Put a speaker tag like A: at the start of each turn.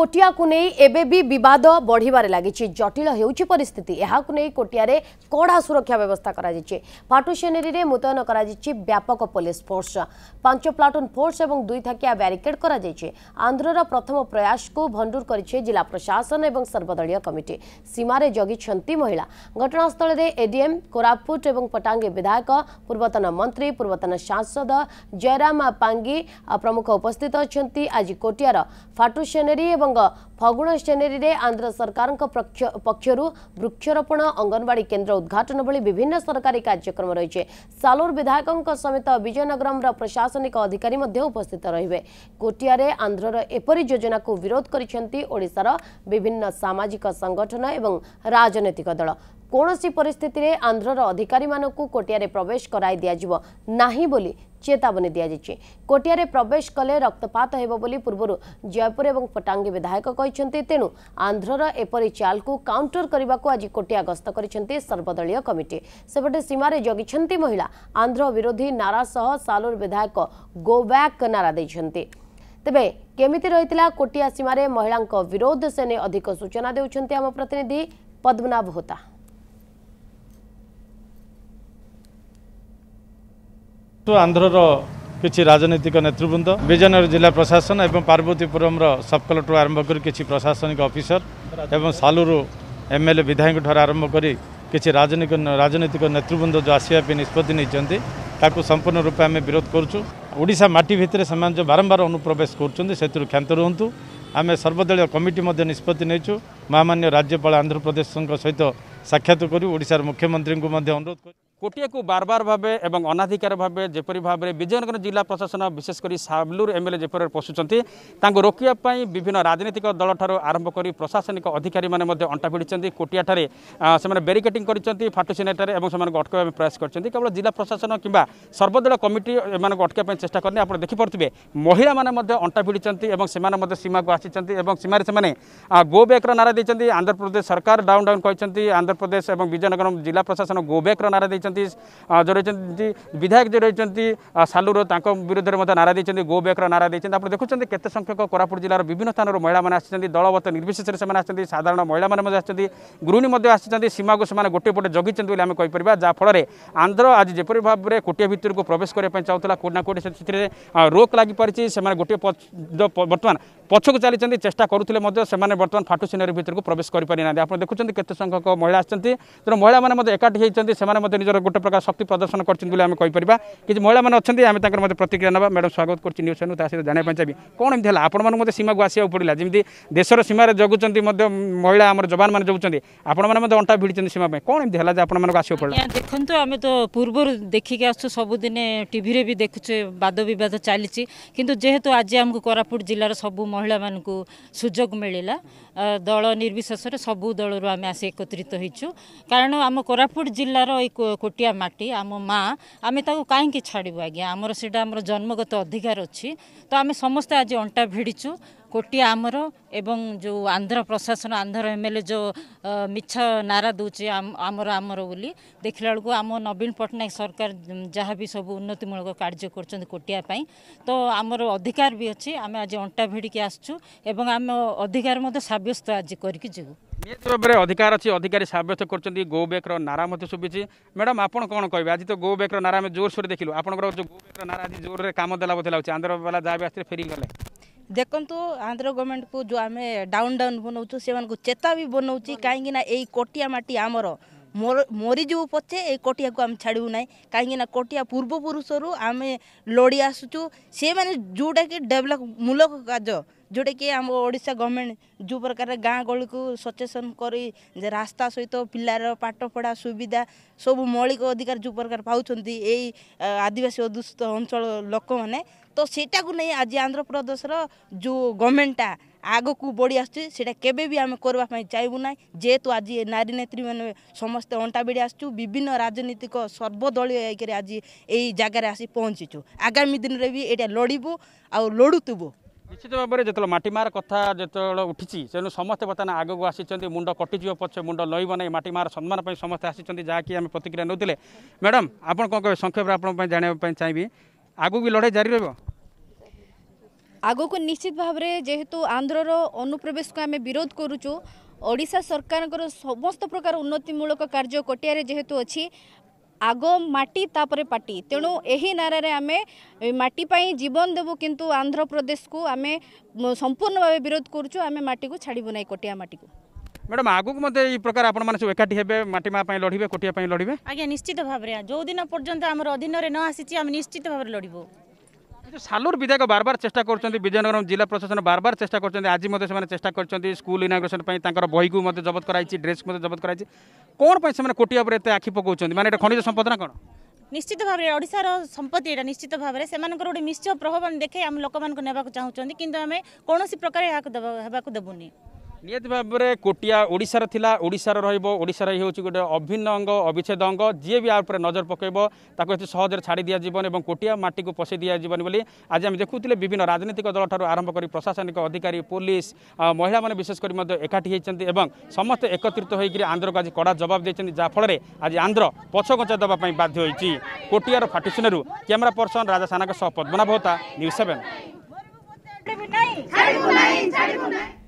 A: কোটিয়াকু নেই এবে বি বিবাদ বড়িবার লাগিছে জটিল হেউচি পরিস্থিতি এহাকু নেই কোটিয়ারে কড়া সুরক্ষা ব্যবস্থা করা যাচ্ছে ফাটুসেনেরিরে মোতায়ন করা যাচ্ছে ব্যাপক পুলিশ ফোর্স পাঁচ প্লাটুন ফোর্স এবং দুই থাকিয়া ব্যারিকেড করা যাইছে আন্ধ্রর প্রথম প্রয়াসকু ভণ্ডুর করেছে জেলা প্রশাসন এবং সর্বদলীয় কমিটি সীমারে জগিছন্তি মহিলা ঘটনাস্থলের এডিএম কোরাপুট এবং পটাঙ্গি বিধায়ক পূর্বতন মন্ত্রী পূর্বতন সাংসদ জয়রাম পাঙ্গি প্রমুখ উপস্থিত অনেক আজ কোটিয়ার ফাটুসেনেরি এবং ପଶ୍ଚିମବଙ୍ଗ ଫଗୁଣ ଷ୍ଟେନେରୀରେ ଆନ୍ଧ୍ର ସରକାରଙ୍କ ପକ୍ଷରୁ ବୃକ୍ଷରୋପଣ ଅଙ୍ଗନବାଡ଼ି କେନ୍ଦ୍ର ଉଦ୍ଘାଟନ ଭଳି ବିଭିନ୍ନ ସରକାରୀ କାର୍ଯ୍ୟକ୍ରମ ରହିଛି ସାଲୋର ବିଧାୟକଙ୍କ ସମେତ ବିଜୟନଗରମର ପ୍ରଶାସନିକ ଅଧିକାରୀ ମଧ୍ୟ ଉପସ୍ଥିତ ରହିବେ କୋଟିଆରେ ଆନ୍ଧ୍ରର ଏପରି ଯୋଜନାକୁ ବିରୋଧ କରିଛନ୍ତି ଓଡ଼ିଶାର ବିଭିନ୍ନ ସାମାଜିକ ସଂଗଠନ ଏବଂ ରାଜନୈତିକ ଦଳ କୌଣସି ପରିସ୍ଥିତିରେ ଆନ୍ଧ୍ରର ଅଧିକାରୀମାନଙ୍କୁ କୋଟିଆରେ ପ୍ରବେଶ କରାଇ ଦିଆଯିବ ନାହିଁ ବୋଲି ଚେତାବନୀ ଦିଆଯାଇଛି କୋଟିଆରେ ପ୍ରବେଶ କଲେ ରକ୍ତପାତ ହେବ ବୋଲି ପୂର୍ବରୁ ଜୟପୁର ଏବଂ ପଟାଙ୍ଗୀ ବିଧାୟକ କହିଛନ୍ତି ତେଣୁ ଆନ୍ଧ୍ରର ଏପରି ଚାଲକୁ କାଉଣ୍ଟର କରିବାକୁ ଆଜି କୋଟିଆ ଗସ୍ତ କରିଛନ୍ତି ସର୍ବଦଳୀୟ କମିଟି ସେପଟେ ସୀମାରେ ଜଗିଛନ୍ତି ମହିଳା ଆନ୍ଧ୍ର ବିରୋଧୀ ନାରା ସହ ସାଲୁର ବିଧାୟକ ଗୋ ବ୍ୟାକ୍ ନାରା ଦେଇଛନ୍ତି ତେବେ କେମିତି ରହିଥିଲା କୋଟିଆ ସୀମାରେ ମହିଳାଙ୍କ ବିରୋଧ ସେ ନେଇ ଅଧିକ ସୂଚନା ଦେଉଛନ୍ତି ଆମ ପ୍ରତିନିଧି ପଦ୍ମନାଭ ହୋତା
B: आन्ध्र र कि राजनैतिक नेतृबृन्द विजयनगर जिल्ला प्रशासन एवं पर्वतीपुरम र सप्कल ठुलो आरम्भ प्रशासनिक अफिसर एवं सालुरु एमएलए विधायको ठुलो आरम्भी राजनीतिक राजनैतिक जो आसवा निष्पत्ति नै त्यो सम्पूर्ण रूपमा आम विरोध गर्ुछु ओडा माटी भित्र जो बारम्बार अनुप्रवेश गर्छु क्षान्त रुन्तुमे सर्वदलीय कमिटी निष्पत्ति नै महामान्य राज्यपाल आन्ध्र प्रदेशको सहित साक्षात्सार मुख्यमन्त्री अनुरोध गरी କୋଟିଏକୁ ବାରବାର ଭାବେ ଏବଂ ଅନାଧିକାର ଭାବେ ଯେପରି ଭାବରେ ବିଜୟନଗର ଜିଲ୍ଲା ପ୍ରଶାସନ ବିଶେଷ କରି ସାବଲୁର ଏମ୍ଏଲ୍ଏ ଯେପରି ପଶୁଛନ୍ତି ତାଙ୍କୁ ରୋକିବା ପାଇଁ ବିଭିନ୍ନ ରାଜନୈତିକ ଦଳଠାରୁ ଆରମ୍ଭ କରି ପ୍ରଶାସନିକ ଅଧିକାରୀମାନେ ମଧ୍ୟ ଅଣ୍ଟା ଭିଡ଼ିଛନ୍ତି କୋଟିଆଠାରେ ସେମାନେ ବ୍ୟାରିକେଟିଂ କରିଛନ୍ତି ଫାଟୁସିନାଠାରେ ଏବଂ ସେମାନଙ୍କୁ ଅଟକାଇବା ପାଇଁ ପ୍ରୟାସ କରିଛନ୍ତି କେବଳ ଜିଲ୍ଲା ପ୍ରଶାସନ କିମ୍ବା ସର୍ବଦଳୀୟ କମିଟି ଏମାନଙ୍କୁ ଅଟକାଇବା ପାଇଁ ଚେଷ୍ଟା କରିନି ଆପଣ ଦେଖିପାରୁଥିବେ ମହିଳାମାନେ ମଧ୍ୟ ଅଣ୍ଟା ଭିଡ଼ିଛନ୍ତି ଏବଂ ସେମାନେ ମଧ୍ୟ ସୀମାକୁ ଆସିଛନ୍ତି ଏବଂ ସୀମାରେ ସେମାନେ ଗୋ ବ୍ୟାକ୍ର ନାରା ଦେଇଛନ୍ତି ଆନ୍ଧ୍ରପ୍ରଦେଶ ସରକାର ଡାଉନ୍ ଡାଉନ୍ କହିଛନ୍ତି ଆନ୍ଧ୍ରପ୍ରଦେଶ ଏବଂ ବିଜୟନଗରମ ଜିଲ୍ଲା ପ୍ରଶାସନ ଗୋ ବ୍ୟାକ୍ର ନାରା ଦେଇଛନ୍ତି ରହିଛନ୍ତି ଯେଉଁ ରହିଛନ୍ତି ବିଧାୟକ ଯେଉଁ ରହିଛନ୍ତି ସାଲୁର ତାଙ୍କ ବିରୁଦ୍ଧରେ ମଧ୍ୟ ନାରା ଦେଇଛନ୍ତି ଗୋ ବ୍ୟାକ୍ର ନାରା ଦେଇଛନ୍ତି ଆପଣ ଦେଖୁଛନ୍ତି କେତେ ସଂଖ୍ୟକ କୋରାପୁଟ ଜିଲ୍ଲାର ବିଭିନ୍ନ ସ୍ଥାନରୁ ମହିଳାମାନେ ଆସିଛନ୍ତି ଦଳବତ ନିର୍ବିଶେଷରେ ସେମାନେ ଆସିଛନ୍ତି ସାଧାରଣ ମହିଳାମାନେ ମଧ୍ୟ ଆସିଛନ୍ତି ଗୃହିଣୀ ମଧ୍ୟ ଆସିଛନ୍ତି ସୀମାକୁ ସେମାନେ ଗୋଟିଏ ପଟେ ଜଗିଛନ୍ତି ବୋଲି ଆମେ କହିପାରିବା ଯାହାଫଳରେ ଆନ୍ଧ୍ର ଆଜି ଯେପରି ଭାବରେ କୋଟିଏ ଭିତରକୁ ପ୍ରବେଶ କରିବା ପାଇଁ ଚାହୁଁଥିଲା କେଉଁଠି ନା କେଉଁଠି ସେଥିରେ ରୋକ୍ ଲାଗିପାରିଛି ସେମାନେ ଗୋଟିଏ ବର୍ତ୍ତମାନ ପଛକୁ ଚାଲିଛନ୍ତି ଚେଷ୍ଟା କରୁଥିଲେ ମଧ୍ୟ ସେମାନେ ବର୍ତ୍ତମାନ ଫାଟୁ ସିନେରୀ ଭିତରକୁ ପ୍ରବେଶ କରିପାରିନାହାନ୍ତି ଆପଣ ଦେଖୁଛନ୍ତି କେତେ ସଂଖ୍ୟକ ମହିଳା ଆସିଛନ୍ତି ତେଣୁ ମହିଳାମାନେ ମଧ୍ୟ ଏକାଠି ହୋଇଛନ୍ତି ସେମାନେ ମଧ୍ୟ ନିଜର গোটে প্রকার শক্তি প্রদর্শন করছেন বলে আমি কইপারা কিছু মহিলা মানে অনেক আমি তাঁর মধ্যে প্রতিক্রিয়া নেওয়া ম্যাডাম স্বাগত করছি নিউজ চ্যানেল তা সহ জাঁয়া চাহি কোণ এমনি হল আপনার মধ্যে সীমাকে আসা পড়া যেমন দেশের সীমার জগুচার মহিলা আমার যবান মানে জগুচার আপনার মধ্যে অন্টা ভিড়ছেন সীমা কোণ এমনি হল যে আপনার আসা পড়া
C: দেখুন আমি তো পূর্ব দেখিকি আসছু ସବୁଦିନେ ଟିଭିରେ ବି ଦେଖୁଛେ ବାଦ ବିବାଦ ଚାଲିଛି କିନ୍ତୁ ଯେହେତୁ ଆଜି ଆମକୁ କୋରାପୁଟ ଜିଲ୍ଲାର ସବୁ ମହିଳାମାନଙ୍କୁ ସୁଯୋଗ ମିଳିଲା ଦଳ ନିର୍ବିଶେଷରେ ସବୁ ଦଳରୁ ଆମେ ଆସି ଏକତ୍ରିତ ହେଇଛୁ କାରଣ ଆମ କୋରାପୁଟ ଜିଲ୍ଲାର ଏଇ ଗୋଟିଆ ମାଟି ଆମ ମା ଆମେ ତାକୁ କାହିଁକି ଛାଡ଼ିବୁ ଆଜ୍ଞା ଆମର ସେଇଟା ଆମର ଜନ୍ମଗତ ଅଧିକାର ଅଛି ତ ଆମେ ସମସ୍ତେ ଆଜି ଅଣ୍ଟା ଭିଡ଼ିଛୁ କୋଟିଆ ଆମର ଏବଂ ଯେଉଁ ଆନ୍ଧ୍ର ପ୍ରଶାସନ ଆନ୍ଧ୍ର ଏମ୍ ଏଲ୍ ଏ ଯେଉଁ ମିଛ ନାରା ଦେଉଛି ଆମର ଆମର ବୋଲି ଦେଖିଲା ବେଳକୁ ଆମ ନବୀନ ପଟ୍ଟନାୟକ ସରକାର ଯାହା ବି ସବୁ ଉନ୍ନତିମୂଳକ କାର୍ଯ୍ୟ କରୁଛନ୍ତି କୋଟିଆ ପାଇଁ ତ ଆମର ଅଧିକାର ବି ଅଛି ଆମେ ଆଜି ଅଣ୍ଟା ଭିଡ଼ିକି ଆସିଛୁ ଏବଂ ଆମ ଅଧିକାର ମଧ୍ୟ ସାବ୍ୟସ୍ତ ଆଜି କରିକି ଯିବୁ
B: ନିହାତି ଭାବରେ ଅଧିକାର ଅଛି ଅଧିକାରୀ ସାବ୍ୟସ୍ତ କରୁଛନ୍ତି ଗୋ ବ୍ୟାକ୍ର ନାରା ମଧ୍ୟ ଶୁଭିଛି ମ୍ୟାଡ଼ାମ୍ ଆପଣ କ'ଣ କହିବେ ଆଜି ତ ଗୋ ବ୍ୟାକ୍ର ନାରା ଆମେ ଜୋରସୋରରେ ଦେଖିଲୁ ଆପଣଙ୍କର ଯେଉଁ ଗୋ ବ୍ୟାକ୍ର ନାରା ଆଜି ଜୋରରେ କାମ ଦେଲା ବୋଧେ ଲାଗୁଛି ଆନ୍ଧ୍ରବାଲା ଯାହା ବି ଆସିଥିଲେ ଫେରିଗଲେ
D: ଦେଖନ୍ତୁ ଆନ୍ଧ୍ର ଗଭର୍ଣ୍ଣମେଣ୍ଟକୁ ଯେଉଁ ଆମେ ଡାଉନ୍ ଡାଉନ୍ ବନାଉଛୁ ସେମାନଙ୍କୁ ଚେତା ବି ବନାଉଛି କାହିଁକିନା ଏଇ କୋଟିଆ ମାଟି ଆମର ମରିଯିବୁ ପଛେ ଏଇ କୋଟିଆକୁ ଆମେ ଛାଡ଼ିବୁ ନାହିଁ କାହିଁକିନା କୋଟିଆ ପୂର୍ବପୁରୁଷରୁ ଆମେ ଲଢ଼ି ଆସୁଛୁ ସେମାନେ ଯେଉଁଟାକି ଡେଭଲପମୂଳକ କାର୍ଯ୍ୟ ଯେଉଁଟାକି ଆମ ଓଡ଼ିଶା ଗଭର୍ଣ୍ଣମେଣ୍ଟ ଯେଉଁ ପ୍ରକାର ଗାଁ ଗହଳିକୁ ସଚେତନ କରି ଯେ ରାସ୍ତା ସହିତ ପିଲାର ପାଠପଢ଼ା ସୁବିଧା ସବୁ ମୌଳିକ ଅଧିକାର ଯେଉଁ ପ୍ରକାର ପାଉଛନ୍ତି ଏଇ ଆଦିବାସୀ ଅଧୁଷିତ ଅଞ୍ଚଳ ଲୋକମାନେ ତ ସେଇଟାକୁ ନେଇ ଆଜି ଆନ୍ଧ୍ରପ୍ରଦେଶର ଯେଉଁ ଗଭର୍ଣ୍ଣମେଣ୍ଟଟା ଆଗକୁ ବଢ଼ି ଆସୁଛି ସେଇଟା କେବେ ବି ଆମେ କରିବା ପାଇଁ ଚାହିଁବୁ ନାହିଁ ଯେହେତୁ ଆଜି ନାରୀ ନେତ୍ରୀମାନେ ସମସ୍ତେ ଅଣ୍ଟା ବିଡ଼ି ଆସୁଛୁ ବିଭିନ୍ନ ରାଜନୈତିକ ସର୍ବଦଳୀୟ ହେଇକରି ଆଜି ଏଇ ଜାଗାରେ ଆସି ପହଞ୍ଚିଛୁ ଆଗାମୀ ଦିନରେ ବି ଏଇଟା ଲଢ଼ିବୁ ଆଉ ଲଢ଼ୁଥିବୁ
B: ନିଶ୍ଚିତ ଭାବରେ ଯେତେବେଳେ ମାଟିମାର କଥା ଯେତେବେଳେ ଉଠିଛି ତେଣୁ ସମସ୍ତେ ବର୍ତ୍ତମାନ ଆଗକୁ ଆସିଛନ୍ତି ମୁଣ୍ଡ କଟିଯିବ ପଛେ ମୁଣ୍ଡ ଲଇବ ନାହିଁ ମାଟିମାର ସମ୍ମାନ ପାଇଁ ସମସ୍ତେ ଆସିଛନ୍ତି ଯାହାକି ଆମେ ପ୍ରତିକ୍ରିୟା ନେଉଥିଲେ ମ୍ୟାଡ଼ାମ୍ ଆପଣ କ'ଣ କହିବେ ସଂକ୍ଷେପରେ ଆପଣଙ୍କ ପାଇଁ ଜାଣିବା ପାଇଁ ଚାହିଁବି ଆଗକୁ ବି ଲଢ଼େଇ ଜାରି ରହିବ
C: ଆଗକୁ ନିଶ୍ଚିତ ଭାବରେ ଯେହେତୁ ଆନ୍ଧ୍ରର ଅନୁପ୍ରବେଶକୁ ଆମେ ବିରୋଧ କରୁଛୁ ଓଡ଼ିଶା ସରକାରଙ୍କର ସମସ୍ତ ପ୍ରକାର ଉନ୍ନତିମୂଳକ କାର୍ଯ୍ୟ କୋଟିଆରେ ଯେହେତୁ ଅଛି আগ মাটি তাপরে পাটি তেণু এই নারারে আমি মাটি পাই জীবন দেবু কিন্তু আন্ধ্রপ্রদেশকু আমি সম্পূর্ণ ভাবে বিরোধ করছু আমি মাটিকু ছাড়বু নাই কটিয়া মাটিকু
B: ম্যাডাম আগুক মধ্যে এই প্রকার আপনার সব একাঠি হবে মাটি মা লড়বে কটিয়া লড়বে
C: আজ্ঞা নিশ্চিত ভাবে যেদিন পর্যন্ত আমার অধীনরে ন আসিছি আমি নিশ্চিত ভাবে লড়বু
B: ସାଲୁର ବିଧାୟକ ବାରବାର ଚେଷ୍ଟା କରୁଛନ୍ତି ବିଜୟନଗରମ ଜିଲ୍ଲା ପ୍ରଶାସନ ବାରବାର ଚେଷ୍ଟା କରୁଛନ୍ତି ଆଜି ମଧ୍ୟ ସେମାନେ ଚେଷ୍ଟା କରିଛନ୍ତି ସ୍କୁଲ ଇନାଗ୍ରେସନ ପାଇଁ ତାଙ୍କର ବହିକୁ ମଧ୍ୟ ଜବତ କରାଯାଇଛି ଡ୍ରେସ୍କୁ ମଧ୍ୟ ଜବତ କରାଯାଇଛି କ'ଣ ପାଇଁ ସେମାନେ କୋଟି ଉପରେ ଏତେ ଆଖି ପକାଉଛନ୍ତି ମାନେ ଏଇଟା ଖଣିଜ ସମ୍ପଦ ନା କ'ଣ
C: ନିଶ୍ଚିତ ଭାବରେ ଓଡ଼ିଶାର ସମ୍ପତ୍ତି ଏଇଟା ନିଶ୍ଚିତ ଭାବରେ ସେମାନଙ୍କର ଗୋଟେ ନିଶ୍ଚୟ ପ୍ରଭାବ ଦେଖାଇ ଆମ ଲୋକମାନଙ୍କୁ ନେବାକୁ ଚାହୁଁଛନ୍ତି କିନ୍ତୁ ଆମେ କୌଣସି ପ୍ରକାର ଏହାକୁ ହେବାକୁ ଦେବୁନି
B: ନିହାତି ଭାବରେ କୋଟିଆ ଓଡ଼ିଶାର ଥିଲା ଓଡ଼ିଶାର ରହିବ ଓଡ଼ିଶାର ହେଉଛି ଗୋଟେ ଅଭିନ୍ନ ଅଙ୍ଗ ଅବିଚ୍ଛେଦ ଅଙ୍ଗ ଯିଏ ବି ଆ ଉପରେ ନଜର ପକାଇବ ତାକୁ ଏତେ ସହଜରେ ଛାଡ଼ି ଦିଆଯିବନି ଏବଂ କୋଟିଆ ମାଟିକୁ ପଶାଇ ଦିଆଯିବନି ବୋଲି ଆଜି ଆମେ ଦେଖୁଥିଲେ ବିଭିନ୍ନ ରାଜନୈତିକ ଦଳଠାରୁ ଆରମ୍ଭ କରି ପ୍ରଶାସନିକ ଅଧିକାରୀ ପୋଲିସ ମହିଳାମାନେ ବିଶେଷ କରି ମଧ୍ୟ ଏକାଠି ହୋଇଛନ୍ତି ଏବଂ ସମସ୍ତେ ଏକତ୍ରିତ ହୋଇକରି ଆନ୍ଧ୍ରକୁ ଆଜି କଡ଼ା ଜବାବ ଦେଇଛନ୍ତି ଯାହାଫଳରେ ଆଜି ଆନ୍ଧ୍ର ପଛଘଞ୍ଚା ଦେବା ପାଇଁ ବାଧ୍ୟ ହୋଇଛି କୋଟିଆର ଫାଟିସିନରୁ କ୍ୟାମେରା ପର୍ସନ ରାଜା ସାନାଙ୍କ ସହ ପଦ୍ମନାଭ ହୋତା ନ୍ୟୁଜ୍
C: ସେଭେନ